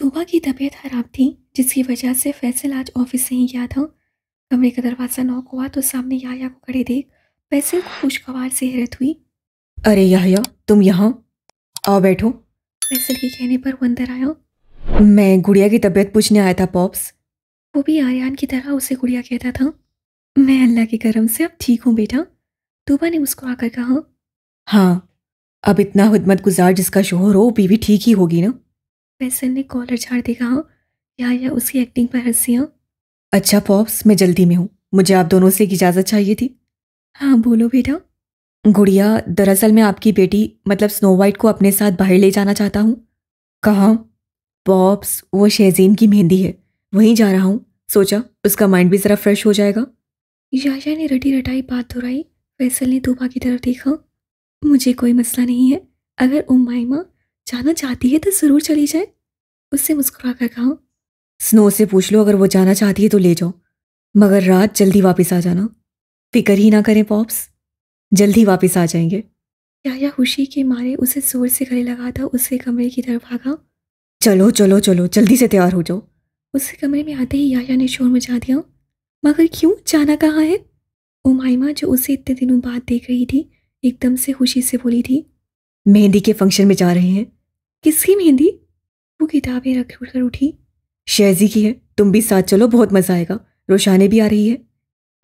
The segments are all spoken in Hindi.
तोबा की तबीयत खराब थी जिसकी वजह से फैसल आज ऑफिस से ही गया था कमरे का दरवाज़ा नॉक हुआ तो सामने याया को खड़े देख फैसल को खुशगवार से हैरत हुई अरे याया तुम यहाँ आओ बैठो फैसल के कहने पर वो अंदर आया मैं गुड़िया की तबीयत पूछने आया था पॉप्स वो भी आर्यन की तरह उसे गुड़िया कहता था मैं अल्लाह के करम से अब ठीक हूँ बेटा तोबा ने उसको आकर कहा हाँ अब इतना हदमत गुजार जिसका शोहर हो बीवी ठीक ही होगी ना फैसल ने कॉलर झाड़ देखा हो या, या उसकी एक्टिंग पर हंसी हो हाँ? अच्छा पॉप्स मैं जल्दी में हूँ मुझे आप दोनों से एक इजाज़त चाहिए थी हाँ बोलो बेटा गुड़िया दरअसल मैं आपकी बेटी मतलब स्नो वाइट को अपने साथ बाहर ले जाना चाहता हूँ कहाँ पॉप्स वो शेजीन की मेहंदी है वहीं जा रहा हूँ सोचा उसका माइंड भी ज़रा फ्रेश हो जाएगा याया ने रटी रटाई बात दोहराई तो फैसल ने दोबा की तरफ देखा मुझे कोई मसला नहीं है अगर उमाइमा जाना चाहती है तो ज़रूर चली जाए उससे मुस्कुरा कर कहा स्नो से पूछ लो अगर वो जाना चाहती है तो ले जाओ मगर रात जल्दी वापस आ जाना फिक्र ही ना करें पॉप्स जल्दी वापस आ जाएंगे याया खुशी के मारे उसे जोर से गले लगा था उसके कमरे की तरफ भागा चलो चलो चलो जल्दी से तैयार हो जाओ उसके कमरे में आते ही याया ने शोर मचा दिया मगर क्यों जाना कहाँ है वो माइमा जो उसे इतने दिनों बाद देख रही थी एकदम से खुशी से बोली थी मेहंदी के फंक्शन में जा रहे हैं किसकी मेहंदी वो किताबें रख कर उठी शहजी की है तुम भी साथ चलो बहुत मज़ा आएगा रोशानी भी आ रही है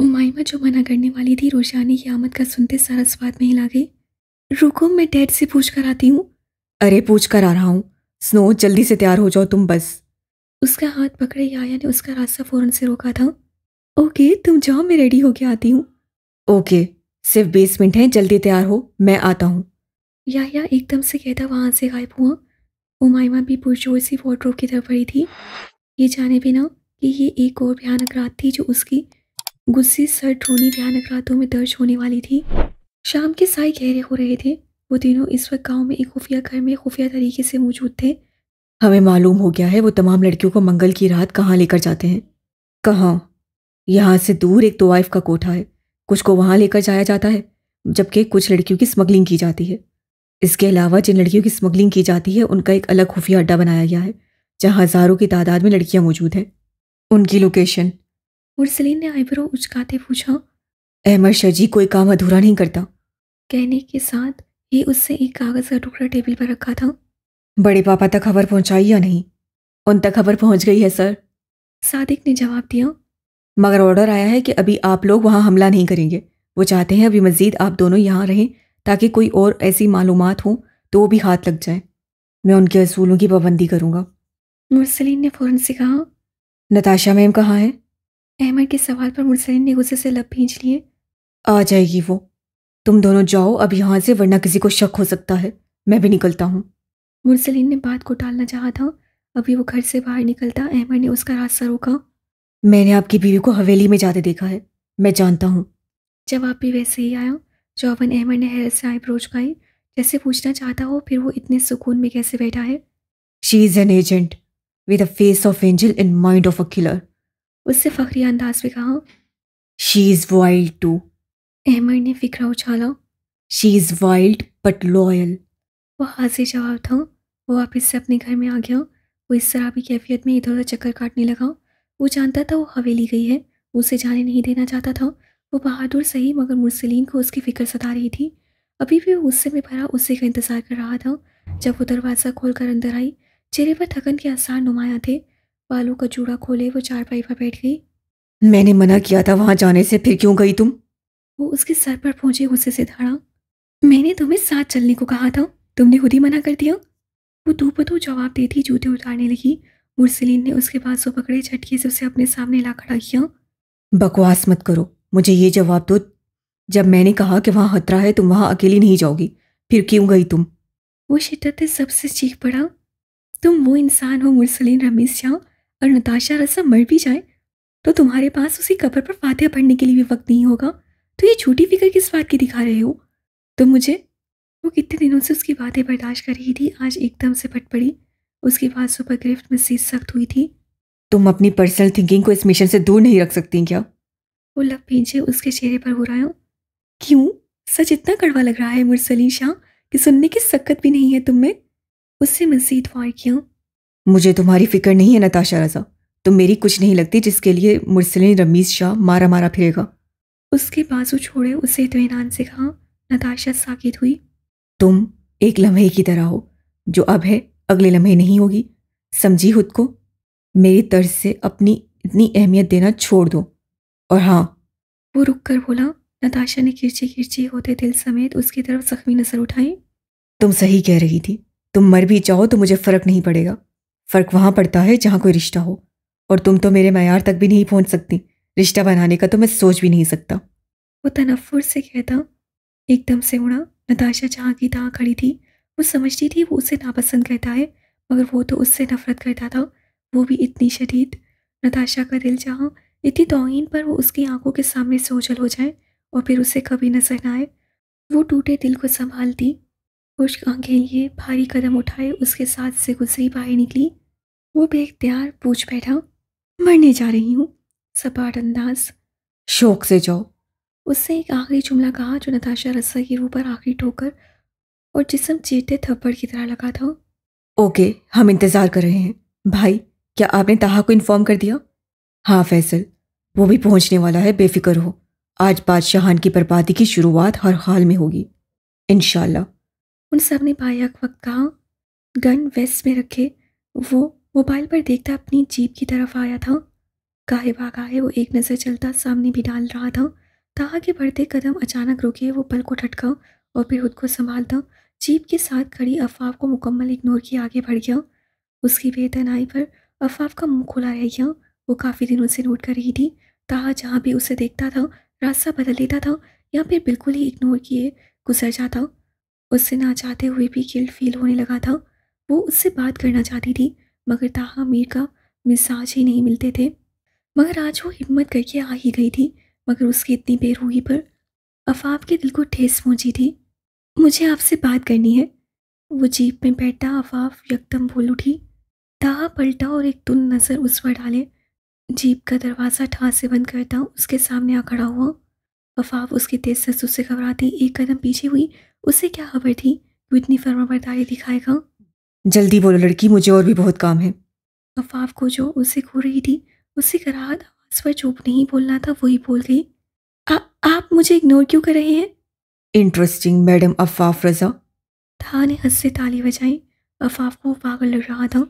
उमाइमा जो मना करने वाली थी रोशानी की आमद का सुनते स्वाद में ला गई रुको मैं डैड से पूछ कर आती हूँ अरे पूछ कर आ रहा हूँ स्नो जल्दी से तैयार हो जाओ तुम बस उसका हाथ पकड़े याया ने उसका रास्ता फ़ौरन से रोका था ओके तुम जाओ मैं रेडी होके आती हूँ ओके सिर्फ बीस मिनट हैं जल्दी तैयार हो मैं आता हूँ याया एकदम से कहता वहाँ से गायब हुआ उमायमा भी पुरजोर से वार्ड्रोब की तरफ बढ़ी थी ये जाने बिना कि ये एक और भयानक रात थी जो उसकी गुस्से सर ढोनी भयानक रातों में दर्ज होने वाली थी शाम के साय गहरे हो रहे थे वो तीनों इस वक्त गांव में एक खुफिया घर में खुफिया तरीके से मौजूद थे हमें मालूम हो गया है वो तमाम लड़कियों को मंगल की रात कहाँ लेकर जाते हैं कहाँ यहाँ से दूर एक वाइफ तो का कोठा है कुछ को वहाँ लेकर जाया जाता है जबकि कुछ लड़कियों की स्मगलिंग की जाती है इसके अलावा जिन लड़कियों की स्मगलिंग की जाती है उनका एक अलग खुफिया अड्डा बनाया गया है जहाँ हज़ारों की तादाद में लड़कियाँ मौजूद हैं उनकी लोकेशन मुरसलीन ने आईब्रो उचकाते पूछा अहमद शजी कोई काम अधूरा नहीं करता कहने के साथ ये उससे एक कागज़ का टुकड़ा टेबल पर रखा था बड़े पापा तक खबर पहुंचाई या नहीं उन तक खबर पहुंच गई है सर सादिक ने जवाब दिया मगर ऑर्डर आया है कि अभी आप लोग वहां हमला नहीं करेंगे वो चाहते हैं अभी मजीद आप दोनों यहाँ रहें ताकि कोई और ऐसी मालूम हो तो वो भी हाथ लग जाए मैं उनके असूलों की पाबंदी करूँगा मुरसलीन ने फ़ौरन से कहा नताशा मैम कहाँ है अहमद के सवाल पर मुरसलीन ने गुस्से से लब भींच लिए आ जाएगी वो तुम दोनों जाओ अब यहाँ से वरना किसी को शक हो सकता है मैं भी निकलता हूँ मुरसलीन ने बात को टालना चाहा था अभी वो घर से बाहर निकलता अहमद ने उसका रास्ता रोका मैंने आपकी बीवी को हवेली में जाते देखा है मैं जानता हूँ जब आप भी वैसे ही आया चौवन अहमद ने हैरत से आईब्रोज गाई जैसे पूछना चाहता हो फिर वो इतने सुकून में कैसे बैठा है she is an agent with a face of angel and mind of a killer उससे फखरी अंदाज में कहा she is wild too Ahmad ने फिक्र उछाला she is wild but loyal वो हाजिर जवाब था वो वापस से अपने घर में आ गया वो इस तरह की कैफियत में इधर उधर चक्कर काटने लगा वो जानता था वो हवेली गई है उसे जाने नहीं देना चाहता था वो बहादुर सही मगर मुरसलीन को उसकी फ़िक्र सता रही थी अभी भी वो गुस्से में भरा उसी का इंतज़ार कर रहा था जब वो दरवाज़ा खोलकर अंदर आई चेहरे पर थकन के आसार नुमाया थे बालों का जूड़ा खोले वो चारपाई पर बैठ गई मैंने मना किया था वहाँ जाने से फिर क्यों गई तुम वो उसके सर पर पहुंचे गुस्से से धाड़ा मैंने तुम्हें साथ चलने को कहा था तुमने खुद ही मना कर दिया वो दूपतू जवाब देती जूते उतारने लगी मुरसलीन ने उसके बाजू पकड़े झटके से उसे अपने सामने ला खड़ा किया बकवास मत करो मुझे ये जवाब दो जब मैंने कहा कि वहाँ खतरा है तुम वहाँ अकेली नहीं जाओगी फिर क्यों गई तुम वो शिदत सबसे चीख पड़ा तुम वो इंसान हो मुरसलीन रमेश जाओ और नताशा रसा मर भी जाए तो तुम्हारे पास उसी कबर पर फातह पढ़ने के लिए भी वक्त नहीं होगा तो ये झूठी फिक्र किस बात की दिखा रहे हो तो मुझे वो कितने दिनों से उसकी बातें बर्दाश्त कर रही थी आज एकदम से फट पड़ी उसके बाद सुपर गिरफ्त में सीज सख्त हुई थी तुम अपनी पर्सनल थिंकिंग को इस मिशन से दूर नहीं रख सकती क्या वो लब पींछे उसके चेहरे पर हो रहा है क्यों सच इतना कड़वा लग रहा है मुरसली शाह कि सुनने की सक्कत भी नहीं है तुम में उससे मजीद वार किया मुझे तुम्हारी फिक्र नहीं है नताशा रजा तुम मेरी कुछ नहीं लगती जिसके लिए मुरसली रमीज शाह मारा मारा फिरेगा उसके बाजू छोड़े उसे इतमान तो से कहा नताशा साकित हुई तुम एक लम्हे की तरह हो जो अब है अगले लम्हे नहीं होगी समझी खुद को मेरी तर्ज से अपनी इतनी अहमियत देना छोड़ दो और हाँ वो रुक कर बोला नताशा ने खिरची खिरची होते दिल समेत उसकी तरफ जख्मी नजर उठाई तुम सही कह रही थी तुम मर भी जाओ तो मुझे फ़र्क नहीं पड़ेगा फ़र्क वहां पड़ता है जहां कोई रिश्ता हो और तुम तो मेरे मैार तक भी नहीं पहुंच सकती रिश्ता बनाने का तो मैं सोच भी नहीं सकता वो तनफुर से कहता एकदम से उड़ा नताशा जहाँ की तहाँ खड़ी थी वो समझती थी वो उसे नापसंद करता है मगर वो तो उससे नफरत करता था वो भी इतनी शदीद नताशा का दिल जहाँ इतनी तोहिन पर वो उसकी आंखों के सामने से ओझल हो जाए और फिर उसे कभी नजर न आए वो टूटे दिल को संभालती खुश आंखें लिए भारी कदम उठाए उसके साथ से गुजरी बाहर निकली वो बेख्तियार पूछ बैठा मरने जा रही हूँ सपाट अंदाज शौक से जाओ उससे एक आखिरी जुमला कहा जो नताशा रस्सा के ऊपर आखिरी ठोकर और जिसम चीटे थप्पड़ की तरह लगा था ओके हम इंतज़ार कर रहे हैं भाई क्या आपने ताहा को इन्फॉर्म कर दिया हाँ फैसल वो भी पहुंचने वाला है बेफिक्र हो आज बादशाहान की बर्बादी की शुरुआत हर हाल में होगी इनशाला उन सब ने बायाक वक्त कहा गन वेस्ट में रखे वो मोबाइल पर देखता अपनी जीप की तरफ आया था गाहे बागाहे वो एक नज़र चलता सामने भी डाल रहा था ताहा के बढ़ते कदम अचानक रुके वो पल को ठटका और फिर खुद को संभालता जीप के साथ खड़ी अफाफ को मुकम्मल इग्नोर किया आगे बढ़ गया उसकी बेतनाई पर अफाफ का मुंह खुला रह गया वो काफ़ी दिनों से नोट कर रही थी ताहा जहाँ भी उसे देखता था रास्ता बदल लेता था या फिर बिल्कुल ही इग्नोर किए गुजर जाता उससे ना चाहते हुए भी गिल फील होने लगा था वो उससे बात करना चाहती थी मगर ताहा मीर का मिजाज ही नहीं मिलते थे मगर आज वो हिम्मत करके आ ही गई थी मगर उसकी इतनी हुई पर अफाफ़ के दिल को ठेस पहुँची थी मुझे आपसे बात करनी है वो जीप में बैठा अफाफ यकदम बोल उठी ताहा पलटा और एक तुन नज़र उस पर डाले जीप का दरवाज़ा ठास से बंद करता हूँ उसके सामने आ खड़ा हुआ वफाव उसके तेज ससुर से घबराती एक कदम पीछे हुई उसे क्या खबर थी वो इतनी फर्माबरदारी दिखाएगा जल्दी बोलो लड़की मुझे और भी बहुत काम है वफाव को जो उसे खो रही थी उसे कराहत आवाज़ पर चुप नहीं बोलना था वही बोल गई आप मुझे इग्नोर क्यों कर रहे हैं इंटरेस्टिंग मैडम अफाफ रजा था ने हंस से ताली बजाई अफाफ को पागल लग रहा था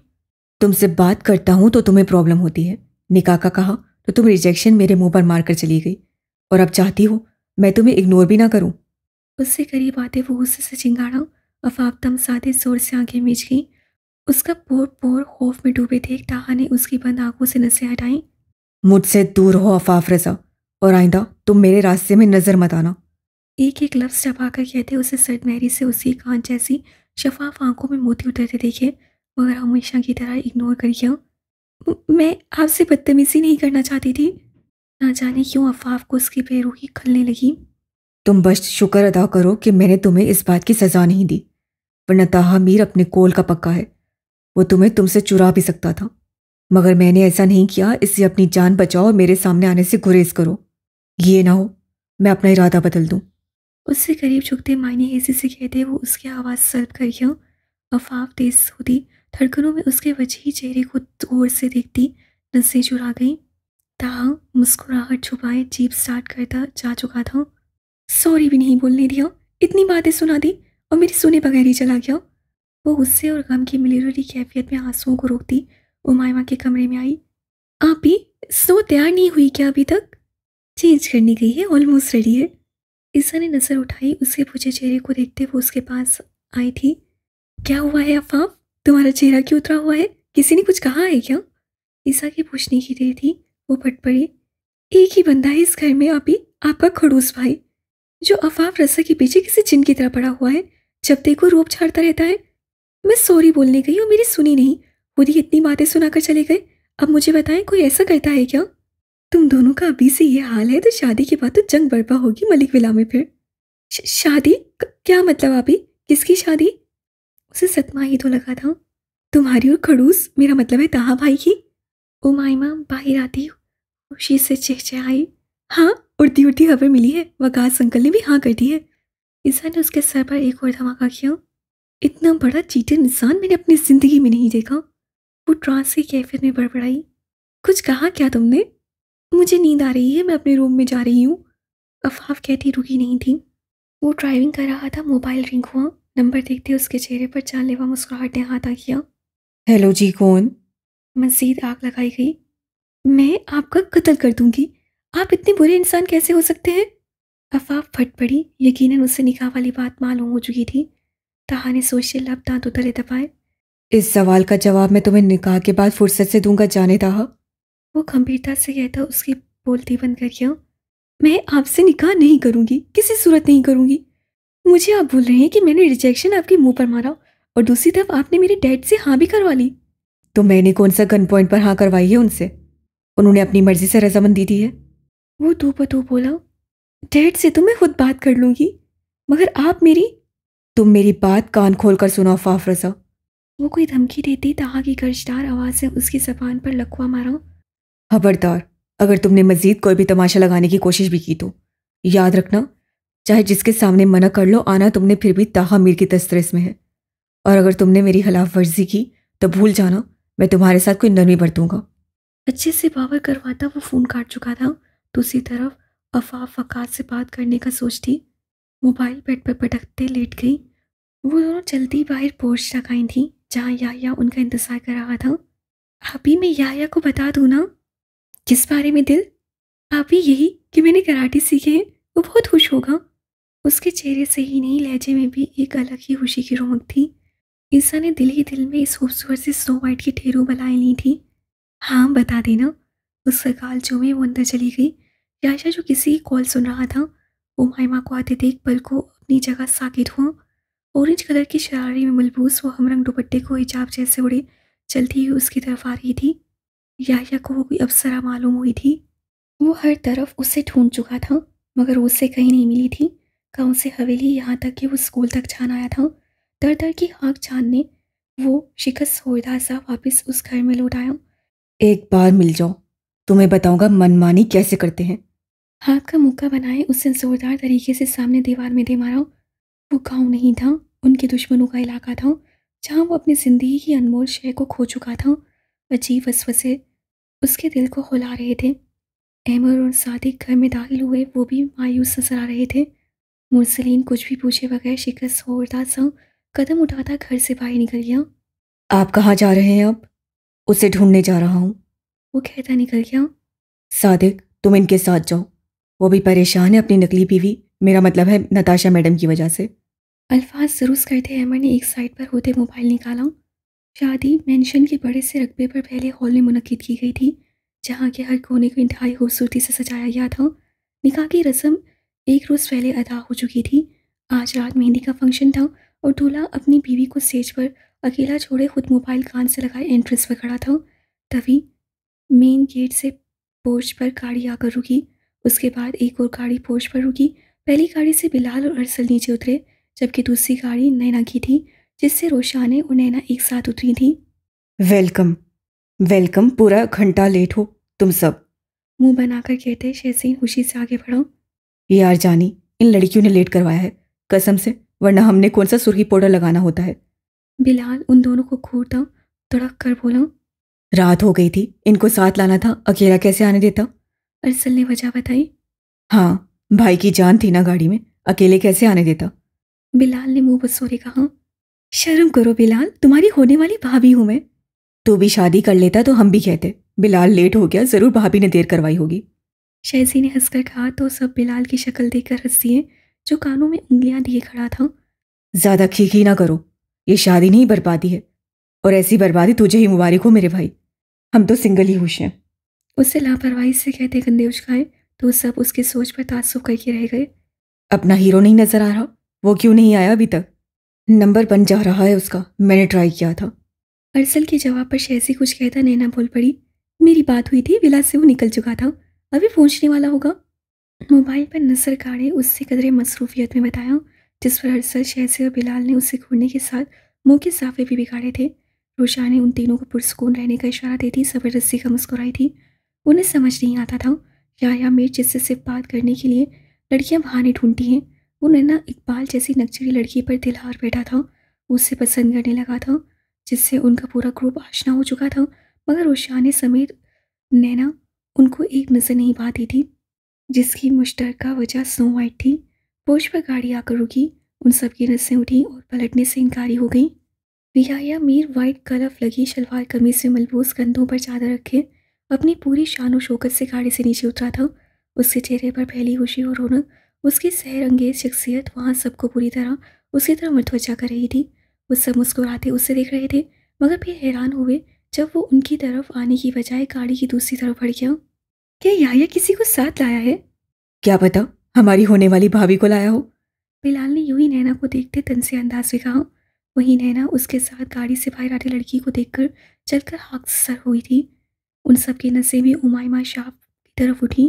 तुमसे बात करता हूँ तो तुम्हें प्रॉब्लम होती है निकाह का कहा तो तुम रिजेक्शन मेरे मुंह पर मारकर चली गई और अब चाहती हो मैं तुम्हें इग्नोर भी ना करूं उससे करीब आते वो गुस्से से चिंगाड़ा अफाब सादे जोर से आंखें मिच गई उसका पोर पोर खौफ में डूबे थे एक टाहा ने उसकी बंद आंखों से नसें हटाई मुझसे दूर हो अफाफ रजा और आइंदा तुम मेरे रास्ते में नजर मत आना एक एक लफ्ज़ चबाकर कहते उसे सटमहरी से उसी कान जैसी शफाफ आंखों में मोती उतरते देखे मगर हमेशा की तरह इग्नोर कर गया मैं आपसे बदतमीजी नहीं करना चाहती थी ना जाने क्यों अफवाह को उसकी बेरूही खलने लगी तुम बस शुक्र अदा करो कि मैंने तुम्हें इस बात की सज़ा नहीं दी वरना ताहा मीर अपने कोल का पक्का है वो तुम्हें तुमसे चुरा भी सकता था मगर मैंने ऐसा नहीं किया इससे अपनी जान बचाओ और मेरे सामने आने से गुरेज करो ये ना हो मैं अपना इरादा बदल दूँ उससे करीब झुकते मायने ऐसे से कहते वो उसकी आवाज़ सल्ब कर गया अफाफ तेज होती धड़कनों में उसके ही चेहरे को दूर से देखती नजरें चुरा गई ताहा मुस्कुराहट छुपाए जीप स्टार्ट करता जा चुका था सॉरी भी नहीं बोलने दिया इतनी बातें सुना दी और मेरे सुने बगैर ही चला गया वो गुस्से और गम की मिली कैफियत में आंसुओं को रोकती मायमा के कमरे में आई आप भी स्नो तैयार नहीं हुई क्या अभी तक चेंज करनी गई है ऑलमोस्ट रेडी है ईसा ने नज़र उठाई उसके पूछे चेहरे को देखते वो उसके पास आई थी क्या हुआ है अफाफ तुम्हारा चेहरा क्यों उतरा हुआ है किसी ने कुछ कहा है क्या ईसा के पूछने की देर थी वो फट पड़ी एक ही बंदा है इस घर में आप आपका खड़ूस भाई जो अफाफ रस्सा के पीछे किसी चिन्ह की तरह पड़ा हुआ है जब देखो रोप छाड़ता रहता है मैं सॉरी बोलने गई और मेरी सुनी नहीं खुद ही इतनी बातें सुनाकर चले गए अब मुझे बताएं कोई ऐसा करता है क्या तुम दोनों का अभी से ये हाल है तो शादी के बाद तो जंग बर्पा होगी मलिक विला में फिर शादी क्या मतलब अभी किसकी शादी उसे सतमा ही तो लगा था तुम्हारी और खड़ूस मेरा मतलब है तहा भाई की ओ माइमा बाहर आती हूँ खुशी से आई हाँ उड़ती उड़ती खबर मिली है वकास अंकल ने भी हाँ कर दी है ईसा ने उसके सर पर एक और धमाका किया इतना बड़ा चीटर इंसान मैंने अपनी ज़िंदगी में नहीं देखा वो ट्रांस की कैफियत में बड़बड़ाई कुछ कहा क्या तुमने मुझे नींद आ रही है मैं अपने रूम में जा रही हूँ अफाफ कहती रुकी नहीं थी वो ड्राइविंग कर रहा था मोबाइल रिंग हुआ नंबर देखते उसके चेहरे पर जानलेवा मुस्कुराहट ने हाथ आ किया हेलो जी कौन मजीद आग लगाई गई मैं आपका कत्ल कर दूंगी आप इतने बुरे इंसान कैसे हो सकते हैं अफवाह फट पड़ी यकीनन उससे निकाह वाली बात मालूम हो चुकी थी तहा ने सोचे लब दांत उतरे दबाए इस सवाल का जवाब मैं तुम्हें निकाह के बाद फुर्सत से दूंगा जाने तहा वो गंभीरता से कहता उसकी बोलती बंद कर गया मैं आपसे निकाह नहीं करूंगी किसी सूरत नहीं करूंगी मुझे आप भूल रहे हैं कि मैंने रिजेक्शन आपके मुंह पर मारा और दूसरी तरफ आपने मेरे डैड से हाँ भी करवा ली तो मैंने कौन सा गन पॉइंट पर हाँ करवाई है उनसे उन्होंने अपनी मर्जी से रजामंद दी है वो दो बदो बोला डैड से तो मैं खुद बात कर लूंगी मगर आप मेरी तुम तो मेरी बात कान खोल कर सुनो फाफ रजा वो कोई धमकी देती तहा की गर्जदार आवाज़ से उसकी जबान पर लकवा मारा खबरदार अगर तुमने मजीद कोई भी तमाशा लगाने की कोशिश भी की तो याद रखना चाहे जिसके सामने मना कर लो आना तुमने फिर भी ताहा मीर की तस्तरस में है और अगर तुमने मेरी खिलाफ वर्जी की तो भूल जाना मैं तुम्हारे साथ कोई नरमी बरतूंगा अच्छे से बावर करवाता वो फ़ोन काट चुका था दूसरी तरफ अफाफ फकात से बात करने का सोचती मोबाइल बेड पर पटकते लेट गई वो दोनों जल्दी बाहर तक आई थी जहाँ याया उनका इंतज़ार कर रहा था अभी मैं याया को बता दूँ ना किस बारे में दिल अभी यही कि मैंने कराटे सीखे हैं वो बहुत खुश होगा उसके चेहरे से ही नहीं लहजे में भी एक अलग ही खुशी की रौनक थी ईसा ने दिल ही दिल में इस खूबसूरत से स्नो वाइट की ठेरू बनाई ली थी हाँ बता देना उस गाल जो में वो अंदर चली गई याशा जो किसी की कॉल सुन रहा था वो माइमा को आते देख पल को अपनी जगह साकित हुआ ऑरेंज कलर की शरारे में मलबूस वो हमरंग दुपट्टे को हिजाब जैसे उड़े चलती हुई उसकी तरफ आ रही थी याशा को वो कोई अप्सरा मालूम हुई थी वो हर तरफ उससे ढूंढ चुका था मगर उससे कहीं नहीं मिली थी गाँव से हवेली यहाँ तक कि वो स्कूल तक जान आया था दर दर की हाँक छान ने वो शिकस्त होदा सा वापस उस घर में लौट आया एक बार मिल जाओ तुम्हें बताऊंगा मनमानी कैसे करते हैं हाथ का मुक्का बनाए उसने जोरदार तरीके से सामने दीवार में दे मारा वो गाँव नहीं था उनके दुश्मनों का इलाका था जहाँ वो अपनी ज़िंदगी की अनमोल शय को खो चुका था अजीब वसवसे उसके दिल को खुला रहे थे एमर और सादिक घर में दाखिल हुए वो भी मायूस नजर आ रहे थे मुरसलीन कुछ भी पूछे बगैर शिकस्त होता सा कदम उठाता घर से बाहर निकल गया आप कहाँ जा रहे हैं अब उसे ढूंढने जा रहा हूँ वो कहता निकल गया सादिक तुम इनके साथ जाओ वो भी परेशान है अपनी नकली बीवी मेरा मतलब है नताशा मैडम की वजह से अल्फाज दुरुस्त करते अहमद ने एक साइड पर होते मोबाइल निकाला शादी मेंशन के बड़े से रकबे पर पहले हॉल में मुनद की गई थी जहाँ के हर कोने को इंतहाई खूबसूरती से सजाया गया था निकाह की रस्म एक रोज़ पहले अदा हो चुकी थी आज रात मेहंदी का फंक्शन था और दूल्हा अपनी बीवी को स्टेज पर अकेला छोड़े खुद मोबाइल कान से लगाए एंट्रेंस पर खड़ा था तभी मेन गेट से पोर्च पर गाड़ी आकर रुकी उसके बाद एक और गाड़ी पोर्च पर रुकी पहली गाड़ी से बिलाल और अरसल नीचे उतरे जबकि दूसरी गाड़ी नैना की थी जिससे रोशाने और नैना एक साथ उतरी थी वेलकम वेलकम पूरा घंटा लेट हो तुम सब मुंह बनाकर कहते शहसीन खुशी से आगे बढ़ो ये यार जानी इन लड़कियों ने लेट करवाया है कसम से वरना हमने कौन सा सुर्खी पाउडर लगाना होता है बिलाल उन दोनों को घूरता तड़क कर बोला रात हो गई थी इनको साथ लाना था अकेला कैसे आने देता अरसल ने वजह बताई हाँ भाई की जान थी ना गाड़ी में अकेले कैसे आने देता बिलाल ने मुंह बसोरे कहा शर्म करो बिलाल तुम्हारी होने वाली भाभी हूं मैं तू भी शादी कर लेता तो हम भी कहते बिलाल लेट हो गया जरूर भाभी ने देर करवाई होगी शहजी ने हंसकर कहा तो सब बिलाल की शक्ल देखकर हंस दिए जो कानों में उंगलियां दिए खड़ा था ज्यादा खीखी ना करो ये शादी नहीं बर्बादी है और ऐसी बर्बादी तुझे ही मुबारक हो मेरे भाई हम तो सिंगल ही खुश हैं उससे लापरवाही से कहते गंदे उछकाए तो सब उसकी सोच पर तासुब करके रह गए अपना हीरो नहीं नजर आ रहा वो क्यों नहीं आया अभी तक नंबर बन जा रहा है उसका मैंने ट्राई किया था अरसल के जवाब पर शहजी कुछ कहता नैना बोल पड़ी मेरी बात हुई थी विला से वो निकल चुका था अभी पहुंचने वाला होगा मोबाइल पर नजर काड़े उससे कदरे मसरूफियत में बताया जिस पर हरसर शहसे और बिलाल ने उसे घूरने के साथ मुंह के साफे भी बिगाड़े थे रोशा ने उन तीनों को पुरसकून रहने का इशारा देती ज़बरदस्ती का मुस्कुराई थी उन्हें समझ नहीं आता था या मेर जिससे सिर्फ बात करने के लिए लड़कियां बहाने ढूंढती हैं वो नैना इकबाल जैसी नक्चरी लड़की पर दिल हार बैठा था उससे पसंद करने लगा था जिससे उनका पूरा ग्रुप आशना हो चुका था मगर रोशाने समेत नैना उनको एक नज़र नहीं पाती थी जिसकी का वजह स्नो वाइट थी पोर्च पर गाड़ी आकर रुकी उन सब की नसें उठी और पलटने से इनकारी हो गई रियाया मीर वाइट कलफ लगी शलवार कमीज से मलबूस कंधों पर चादर रखे अपनी पूरी शान शोकत से गाड़ी से नीचे उतरा था उसके चेहरे पर फैली खुशी और रौनक उसकी सहर अंगेज शख्सियत वहाँ सबको पूरी तरह उसकी तरह मतवजा कर रही थी वो सब मुस्कुराते उससे देख रहे थे मगर फिर हैरान हुए जब वो उनकी तरफ आने की बजाय गाड़ी की दूसरी तरफ बढ़ गया क्या याया किसी को साथ लाया है क्या पता हमारी होने वाली भाभी को लाया हो बिलाल ने यूं ही नैना को देखते तन से अंदाज में कहा वहीं नैना उसके साथ गाड़ी से बाहर आती लड़की को देखकर चलकर हाक सर हुई थी उन सब के नशे में उमायमा शाह की तरफ उठी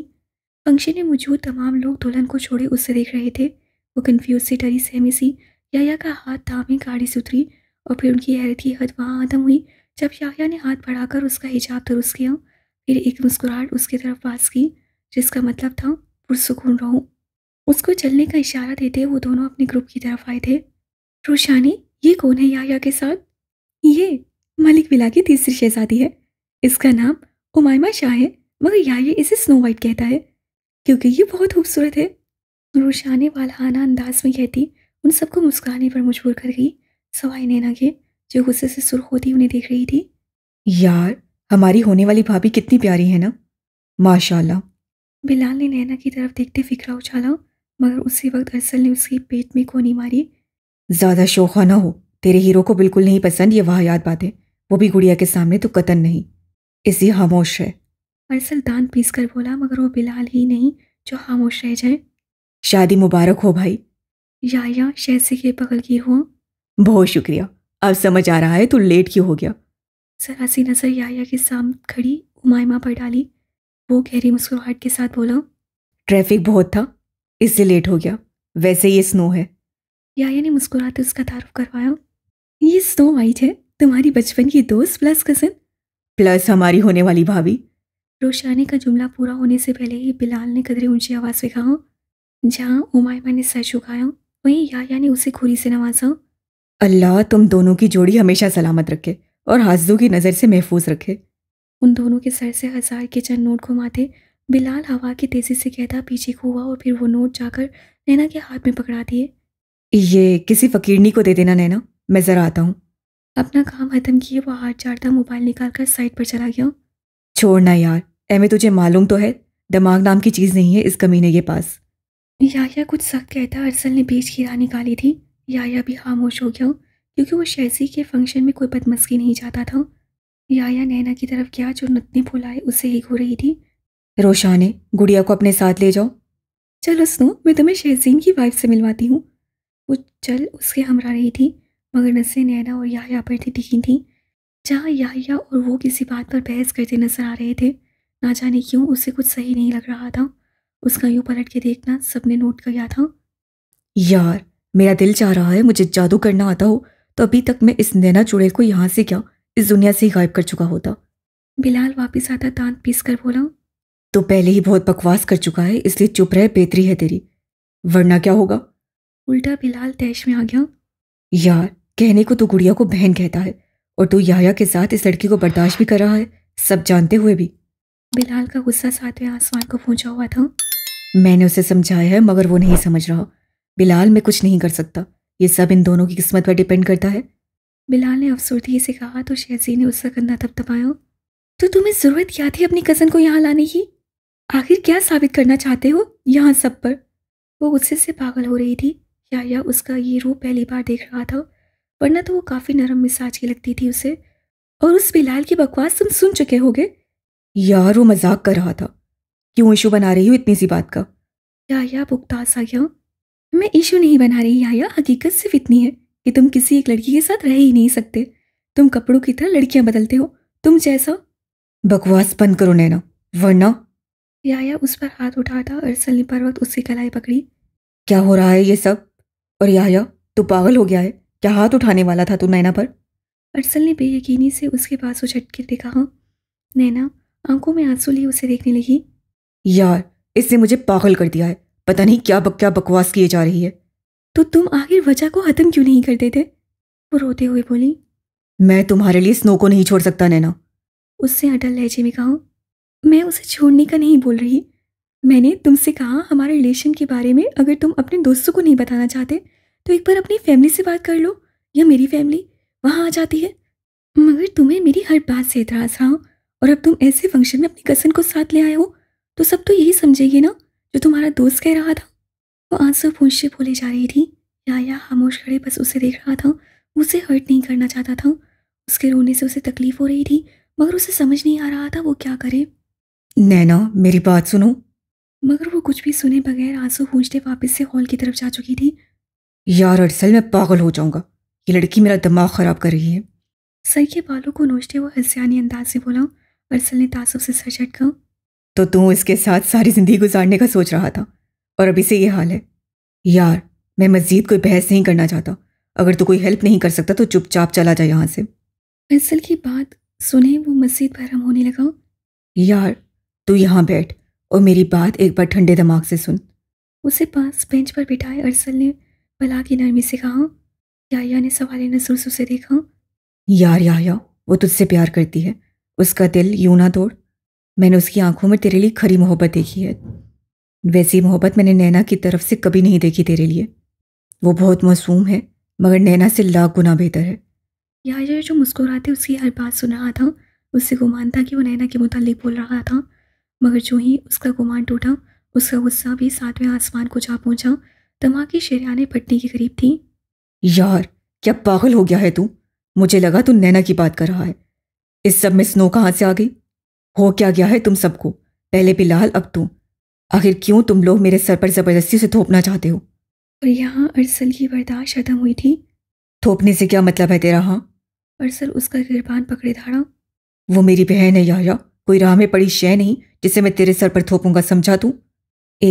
फंक्शन में मौजूद तमाम लोग दुल्हन को छोड़े उससे देख रहे थे वो कन्फ्यूज से डरी सहमी सी याया का हाथ थामे गाड़ी से उतरी और फिर उनकी हैरत की हद वहाँ आदम हुई जब याहिया ने हाथ बढ़ाकर उसका हिजाब दुरुस्त किया फिर एक मुस्कुराहट उसकी तरफ पास की जिसका मतलब था पुरसकून रहूँ उसको चलने का इशारा देते वो दोनों अपने ग्रुप की तरफ आए थे रोशानी ये कौन है याहिया के साथ ये मलिक बिला की तीसरी शहजादी है इसका नाम उमायमा शाह है मगर याहिया इसे स्नो वाइट कहता है क्योंकि ये बहुत खूबसूरत है रोशानी वालहाना अंदाज में कहती उन सबको मुस्कुराने पर मजबूर कर गई सवाई नैना के जो गुस्से से सुर्ख होती उन्हें देख रही थी यार हमारी होने वाली भाभी कितनी प्यारी है ना माशाल्लाह बिलाल ने नैना की तरफ देखते फिकरा उछाला मगर उसी वक्त अरसल ने उसकी पेट में कोनी मारी ज़्यादा शोखा ना हो तेरे हीरो को बिल्कुल नहीं पसंद ये वाहियात बातें वो भी गुड़िया के सामने तो कतन नहीं इसी खामोश है अरसल दान पीस कर बोला मगर वो बिलाल ही नहीं जो खामोश रह जाए शादी मुबारक हो भाई या, या शहसे के बगल की हो बहुत शुक्रिया अब समझ आ रहा है तू लेट क्यों हो गया जरा सी नजर याया के सामने खड़ी उमायमा पर डाली वो गहरी मुस्कुराहट के साथ बोला ट्रैफिक बहुत था इससे लेट हो गया वैसे ये स्नो है याया ने मुस्कुराते उसका तारुफ करवाया ये स्नो वाइट है तुम्हारी बचपन की दोस्त प्लस कजन प्लस हमारी होने वाली भाभी रोशानी का जुमला पूरा होने से पहले ही बिलाल ने कदरे ऊंची आवाज़ में कहा जहाँ उमायमा ने सर झुकाया वहीं याया ने उसे खुरी से नवाजा अल्लाह तुम दोनों की जोड़ी हमेशा सलामत रखे और हाजू की नज़र से महफूज रखे उन दोनों के सर से हज़ार के चंद नोट घुमाते बिलाल हवा की तेज़ी से कहता पीछे को हुआ और फिर वो नोट जाकर नैना के हाथ में पकड़ा दिए ये किसी फ़कीरनी को दे देना नैना मैं ज़रा आता हूँ अपना काम ख़त्म किए वो हाथ चाड़ता मोबाइल निकाल कर साइड पर चला गया छोड़ना यार एमे तुझे मालूम तो है दिमाग नाम की चीज़ नहीं है इस कमीने के पास या कुछ सख्त कहता अरसल ने बेच की राह निकाली थी याया भी खामोश हो गया क्योंकि वो शैसी के फंक्शन में कोई बदमस्की नहीं जाता था याया नैना की तरफ क्या जो नतने फुलाए उससे ही हो रही थी रोशाने गुड़िया को अपने साथ ले जाओ चलो सुनो मैं तुम्हें शहजीन की वाइफ से मिलवाती हूँ वो चल उसके हमरा रही थी मगर नसे नैना और याया पर थी टिकी थी जहाँ याया और वो किसी बात पर बहस करते नजर आ रहे थे ना जाने क्यों उसे कुछ सही नहीं लग रहा था उसका यूँ पलट के देखना सबने नोट किया था यार मेरा दिल चाह रहा है मुझे जादू करना आता हो तो अभी तक मैं इस नैना चुड़ैल को यहाँ से क्या इस दुनिया से ही गायब कर चुका होता बिलाल वापिस आता दांत पीस कर बोला तो पहले ही बहुत बकवास कर चुका है इसलिए चुप रहे बेहतरी है तेरी वरना क्या होगा उल्टा बिलाल तैश में आ गया यार कहने को तो गुड़िया को बहन कहता है और तू याया के साथ इस लड़की को बर्दाश्त भी कर रहा है सब जानते हुए भी बिलाल का गुस्सा सातवें आसमान को पहुंचा हुआ था मैंने उसे समझाया है मगर वो नहीं समझ रहा बिलाल मैं कुछ नहीं कर सकता ये सब इन दोनों की किस्मत पर डिपेंड करता है बिलाल ने अफसरदगी से कहा तो शहजी ने उसका कंधा थपथपाया तो तुम्हें ज़रूरत क्या थी अपनी कज़न को यहाँ लाने की आखिर क्या साबित करना चाहते हो यहाँ सब पर वो गुस्से से पागल हो रही थी या, या उसका ये रूप पहली बार देख रहा था वरना तो वो काफ़ी नरम मिजाज की लगती थी उसे और उस बिलाल की बकवास तुम सुन चुके होगे यार वो मजाक कर रहा था क्यों इशू बना रही हो इतनी सी बात का या, या बुगता सा गया मैं ईशू नहीं बना रही या हकीकत सिर्फ इतनी है कि तुम किसी एक लड़की के साथ रह ही नहीं सकते तुम कपड़ों की तरह लड़कियां बदलते हो तुम जैसा बकवास बंद करो नैना वरना याया उस पर हाथ उठाता और सलनी पर वक्त उसकी कलाई पकड़ी क्या हो रहा है ये सब और याया तू पागल हो गया है क्या हाथ उठाने वाला था तू नैना पर अरसल ने बेयकीनी से उसके पास वो झटके देखा नैना आंखों में आंसू लिए उसे देखने लगी यार इसने मुझे पागल कर दिया है पता नहीं क्या बक क्या बकवास किए जा रही है तो तुम आखिर वजह को ख़त्म क्यों नहीं करते थे वो रोते हुए बोली मैं तुम्हारे लिए स्नो को नहीं छोड़ सकता नैना उससे अटल लहजे में कहा मैं उसे छोड़ने का नहीं बोल रही मैंने तुमसे कहा हमारे रिलेशन के बारे में अगर तुम अपने दोस्तों को नहीं बताना चाहते तो एक बार अपनी फैमिली से बात कर लो या मेरी फैमिली वहाँ आ जाती है मगर तुम्हें मेरी हर बात से इतराज़ रहा और अब तुम ऐसे फंक्शन में अपनी कसन को साथ ले आए हो तो सब तो यही समझेगी ना जो तुम्हारा दोस्त कह रहा था वो आंसू पूछते बोले जा रही थी या खामोश खड़े बस उसे देख रहा था उसे हर्ट नहीं करना चाहता था उसके रोने से उसे तकलीफ हो रही थी मगर उसे समझ नहीं आ रहा था वो क्या करे नैना मेरी बात सुनो मगर वो कुछ भी सुने बगैर आंसू पूछते वापस से हॉल की तरफ जा चुकी थी यार अरसल मैं पागल हो जाऊंगा ये लड़की मेरा दिमाग ख़राब कर रही है सर के बालों को नोचते वो हसियानी अंदाज से बोला अरसल ने तासुब से सर झटका तो तू इसके साथ सारी ज़िंदगी गुजारने का सोच रहा था और अभी से ये हाल है यार मैं मज़ीद कोई बहस नहीं करना चाहता अगर तू कोई हेल्प नहीं कर सकता तो चुपचाप चला जा यहाँ से फैसल की बात सुने वो मज़ीद भरम होने लगा यार तू यहाँ बैठ और मेरी बात एक बार ठंडे दिमाग से सुन उसे पास बेंच पर बिठाए अरसल ने बला की नरमी से कहा याया ने सवाल नजर से देखा यार याया वो तुझसे प्यार करती है उसका दिल यूं ना तोड़ मैंने उसकी आंखों में तेरे लिए खरी मोहब्बत देखी है वैसी मोहब्बत मैंने नैना की तरफ से कभी नहीं देखी तेरे लिए वो बहुत मासूम है मगर नैना से लाख गुना बेहतर है यार ये जो मुस्कुराते उसकी हर बात सुन रहा था उससे गुमान था कि वो नैना के मुतालिक बोल रहा था मगर जो ही उसका गुमान टूटा उसका गुस्सा भी सातवें आसमान को जा पहुंचा तमा की शेरियाने पट्टी के करीब थी यार क्या पागल हो गया है तू मुझे लगा तू नैना की बात कर रहा है इस सब में स्नो कहाँ से आ गई हो क्या गया है तुम सबको पहले बिलाल अब तू आखिर क्यों तुम लोग मेरे सर पर ज़बरदस्ती से थोपना चाहते हो और यहाँ अरसल की बर्दाश्त खत्म हुई थी थोपने से क्या मतलब है तेरा हाँ अरसल उसका गिरबान पकड़े धाड़ा वो मेरी बहन है याया कोई राह में पड़ी शय नहीं जिसे मैं तेरे सर पर थोपूंगा समझा तू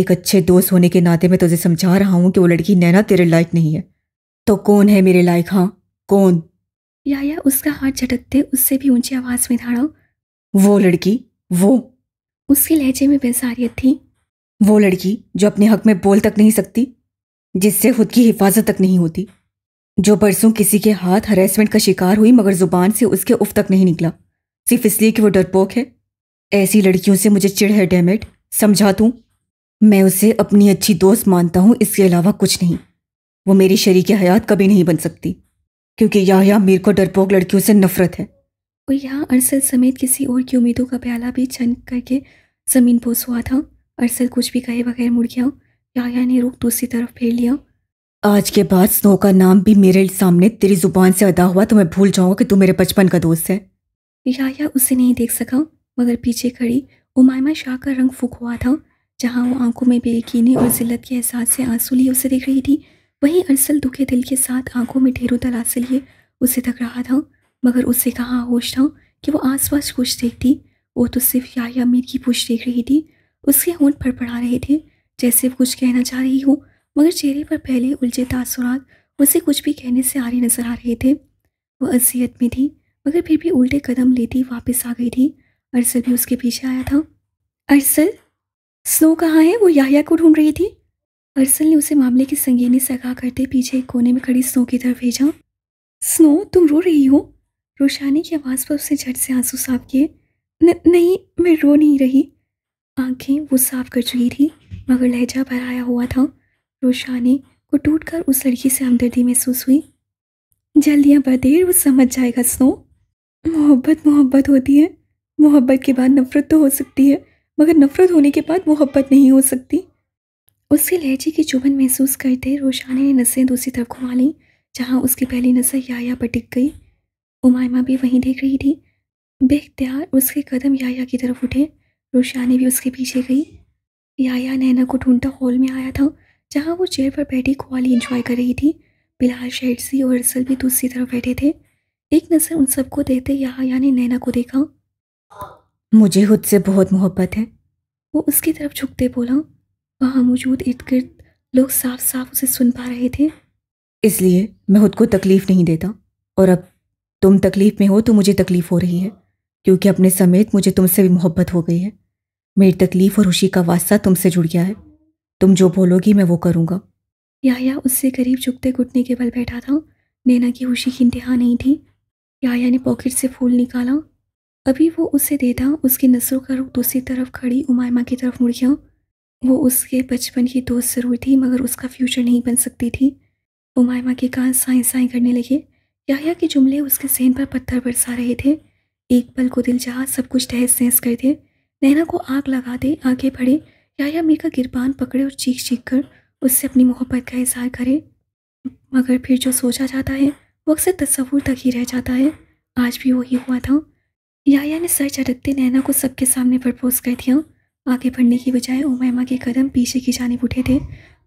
एक अच्छे दोस्त होने के नाते मैं तुझे समझा रहा हूँ कि वो लड़की नैना तेरे लायक नहीं है तो कौन है मेरे लायक हाँ कौन याया उसका हाथ झटकते उससे भी ऊंची आवाज़ में धाड़ा वो लड़की वो उसके लहजे में बेसारियत थी वो लड़की जो अपने हक में बोल तक नहीं सकती जिससे खुद की हिफाजत तक नहीं होती जो परसों किसी के हाथ हरेसमेंट का शिकार हुई मगर जुबान से उसके उफ तक नहीं निकला सिर्फ इसलिए कि वो डरपोक है ऐसी लड़कियों से मुझे चिड़ है डैमेट समझा तू मैं उसे अपनी अच्छी दोस्त मानता हूँ इसके अलावा कुछ नहीं वो मेरी शरीक हयात कभी नहीं बन सकती क्योंकि या मीर को डरपोक लड़कियों से नफरत है और यहाँ अरसल समेत किसी और की उम्मीदों का प्याला भी छन करके ज़मीन बोस हुआ था अरसल कुछ भी कहे बगैर मुड़ गया याया ने रुख दूसरी तरफ फेर लिया आज के बाद स्नो का नाम भी मेरे सामने तेरी जुबान से अदा हुआ तो मैं भूल जाऊंगा कि तू मेरे बचपन का दोस्त है याया उसे नहीं देख सका मगर पीछे खड़ी उमायमा शाह का रंग फूक हुआ था जहाँ वो आंखों में बेयकीनी और जिल्लत के एहसास से आंसू लिए उसे देख रही थी वहीं अरसल दुखे दिल के साथ आंखों में ढेरों तलाश लिए उसे तक रहा था मगर उसे कहाँ होश था कि वो आसपास कुछ देखती वो तो सिर्फ याया मीर की पूछ देख रही थी उसके होंठ फड़फड़ा रहे थे जैसे वो कुछ कहना चाह रही हो मगर चेहरे पर पहले उलझे तासुरात उसे कुछ भी कहने से आ रही नजर आ रहे थे वह अजियत में थी मगर फिर भी उल्टे कदम लेती वापस आ गई थी अरसल भी उसके पीछे आया था अरसल स्नो कहाँ है वो याया को ढूंढ रही थी अरसल ने उसे मामले की संगीनी सगा करते पीछे एक कोने में खड़ी स्नो की तरफ भेजा स्नो तुम रो रही हो रोशानी की आवाज़ पर उसने झट से आंसू साफ किए नहीं मैं रो नहीं रही आंखें वो साफ कर चुकी थी मगर लहजा भराया हुआ था रोशानी को टूट कर उस लड़की से हमदर्दी महसूस हुई जल्दियाँ बदेर वो समझ जाएगा स्नो मोहब्बत मोहब्बत होती है मोहब्बत के बाद नफ़रत तो हो सकती है मगर नफ़रत होने के बाद मोहब्बत नहीं हो सकती उसके लहजे की चुभन महसूस करते रोशानी ने नसें दूसरी तरफ घुमा लीं जहाँ उसकी पहली नज़र याया पर टिक गई उमायमा भी वहीं देख रही थी बेख्तियार उसके कदम याया की तरफ उठे रोशानी भी उसके पीछे गई याया नैना को ढूंढता हॉल में आया था जहाँ वो चेयर पर बैठी खुआली इंजॉय कर रही थी बिलाल शेडसी और अरसल भी दूसरी तरफ बैठे थे एक नज़र उन सबको देखते याया ने नैना को देखा मुझे खुद से बहुत मोहब्बत है वो उसकी तरफ झुकते बोला वहाँ मौजूद इर्द गिर्द लोग साफ साफ उसे सुन पा रहे थे इसलिए मैं खुद को तकलीफ़ नहीं देता और अब तुम तकलीफ में हो तो मुझे तकलीफ हो रही है क्योंकि अपने समेत मुझे तुमसे भी मोहब्बत हो गई है मेरी तकलीफ और खुशी का वास्ता तुमसे जुड़ गया है तुम जो बोलोगी मैं वो करूँगा या, या उससे करीब झुकते घुटने के बल बैठा था नैना की खुशी की इंतहा नहीं थी याया ने पॉकेट से फूल निकाला अभी वो उसे देता उसकी नसरों का रुख दूसरी तरफ खड़ी उमायमा की तरफ मुड़ गया वो उसके बचपन की दोस्त ज़रूर थी मगर उसका फ्यूचर नहीं बन सकती थी उमायमा के कान साई साई करने लगे याया के जुमले उसके सहन पर पत्थर बरसा रहे थे एक पल को दिल जहाँ सब कुछ तहस तहस कर दे नैना को आग लगा दे आगे बढ़े याया मीर का गिरबान पकड़े और चीख चीख कर उससे अपनी मोहब्बत का इजहार करे मगर फिर जो सोचा जाता है वो अक्सर तस्वूर तक ही रह जाता है आज भी वही हुआ था याया ने सर चटकते नैना को सबके सामने प्रपोज कर दिया आगे बढ़ने की बजाय उमैमा के कदम पीछे की जानेब उठे थे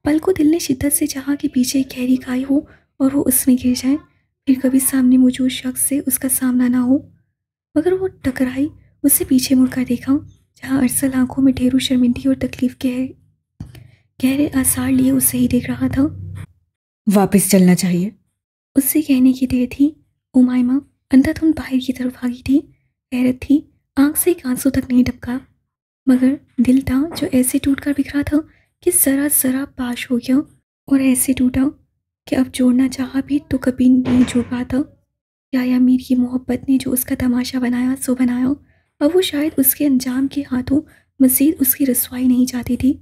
पल को दिल ने शिद्दत से चाहा कि पीछे एक गहरी खाई हो और वो उसमें गिर जाए फिर कभी सामने उस शख्स से उसका सामना ना हो मगर वो टकराई उससे पीछे मुड़कर देखा जहाँ अरसल आंखों में ढेरों शर्मिंदगी और तकलीफ के गहरे आसार लिए उसे ही देख रहा था वापस चलना चाहिए उससे कहने की देर थी उमायमा अंधाधुन बाहर की तरफ भागी थी हैरत थी आंख से एक आंसू तक नहीं टपका मगर दिल था जो ऐसे टूट कर बिखरा था कि जरा जरा पाश हो गया और ऐसे टूटा कि अब जोड़ना चाहा भी तो कभी नहीं जुड़ पाता या, या की मोहब्बत ने जो उसका तमाशा बनाया सो बनाया अब वो शायद उसके अंजाम के हाथों मज़ीद उसकी रसवाई नहीं चाहती थी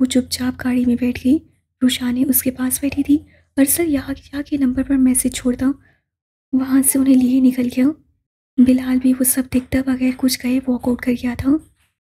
वो चुपचाप गाड़ी में बैठ गई रुशा ने उसके पास बैठी थी अरसर यहाँ यहाँ के नंबर पर मैसेज छोड़ता वहाँ से उन्हें लिए निकल गया बिलहाल भी वो सब दिखता बगैर कुछ गए वॉकआउट कर गया था